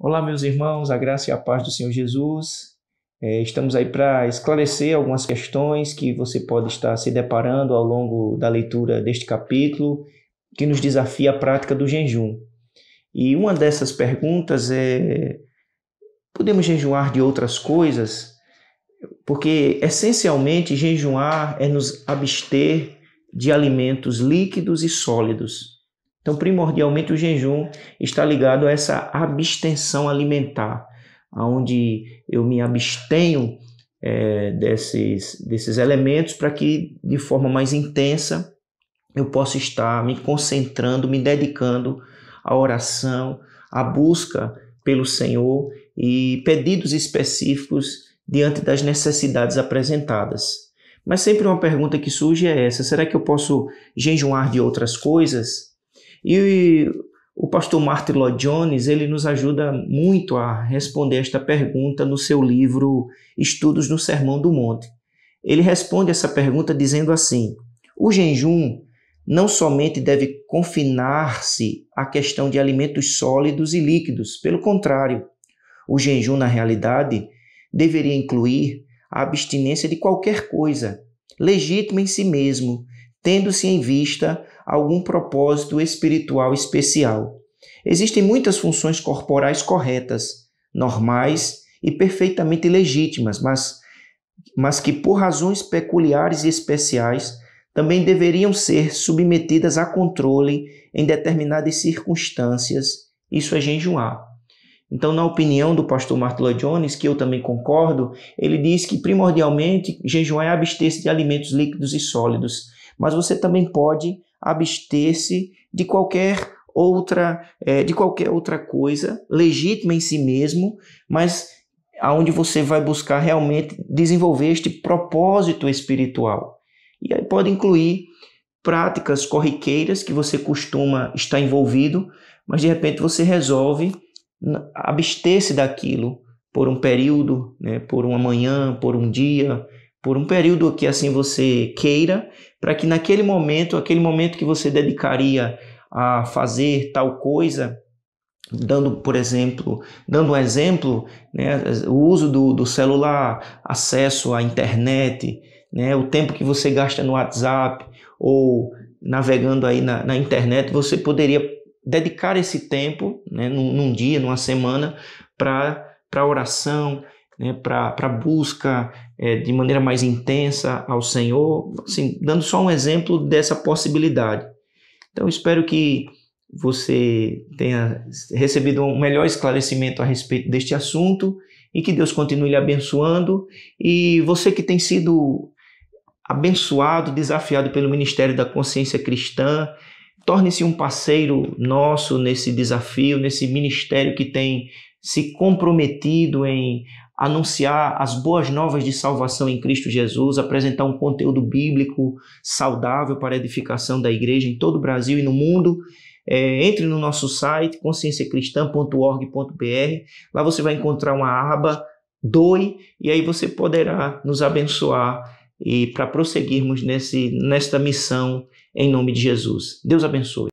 Olá, meus irmãos, a graça e a paz do Senhor Jesus. É, estamos aí para esclarecer algumas questões que você pode estar se deparando ao longo da leitura deste capítulo, que nos desafia a prática do jejum. E uma dessas perguntas é: podemos jejuar de outras coisas? Porque, essencialmente, jejuar é nos abster de alimentos líquidos e sólidos. Então, primordialmente, o jejum está ligado a essa abstenção alimentar, aonde eu me abstenho é, desses, desses elementos para que, de forma mais intensa, eu possa estar me concentrando, me dedicando à oração, à busca pelo Senhor e pedidos específicos diante das necessidades apresentadas. Mas sempre uma pergunta que surge é essa: será que eu posso jejuar de outras coisas? E o pastor Martin Lloyd Jones, ele nos ajuda muito a responder esta pergunta no seu livro Estudos no Sermão do Monte. Ele responde essa pergunta dizendo assim: O jejum não somente deve confinar-se à questão de alimentos sólidos e líquidos, pelo contrário, o jejum, na realidade, deveria incluir a abstinência de qualquer coisa, legítima em si mesmo, tendo-se em vista algum propósito espiritual especial. Existem muitas funções corporais corretas, normais e perfeitamente legítimas, mas, mas que, por razões peculiares e especiais, também deveriam ser submetidas a controle em determinadas circunstâncias. Isso é jejuar. Então, na opinião do pastor Martin Jones, que eu também concordo, ele diz que primordialmente jejuar é abster-se de alimentos líquidos e sólidos mas você também pode abster-se de qualquer outra é, de qualquer outra coisa legítima em si mesmo, mas aonde você vai buscar realmente desenvolver este propósito espiritual. E aí pode incluir práticas corriqueiras que você costuma estar envolvido, mas de repente você resolve abster-se daquilo por um período, né, por uma manhã, por um dia, por um período que assim você queira, para que naquele momento, aquele momento que você dedicaria a fazer tal coisa, dando, por exemplo, dando um exemplo, né, o uso do, do celular, acesso à internet, né, o tempo que você gasta no WhatsApp ou navegando aí na, na internet, você poderia dedicar esse tempo, né, num, num dia, numa semana, para oração, né, para a busca é, de maneira mais intensa ao Senhor, assim, dando só um exemplo dessa possibilidade. Então, espero que você tenha recebido um melhor esclarecimento a respeito deste assunto e que Deus continue lhe abençoando. E você que tem sido abençoado, desafiado pelo Ministério da Consciência Cristã, torne-se um parceiro nosso nesse desafio, nesse ministério que tem se comprometido em anunciar as boas novas de salvação em Cristo Jesus, apresentar um conteúdo bíblico saudável para a edificação da igreja em todo o Brasil e no mundo. É, entre no nosso site conscienciacristã.org.br. Lá você vai encontrar uma aba Doe e aí você poderá nos abençoar e para prosseguirmos nesse, nesta missão em nome de Jesus. Deus abençoe.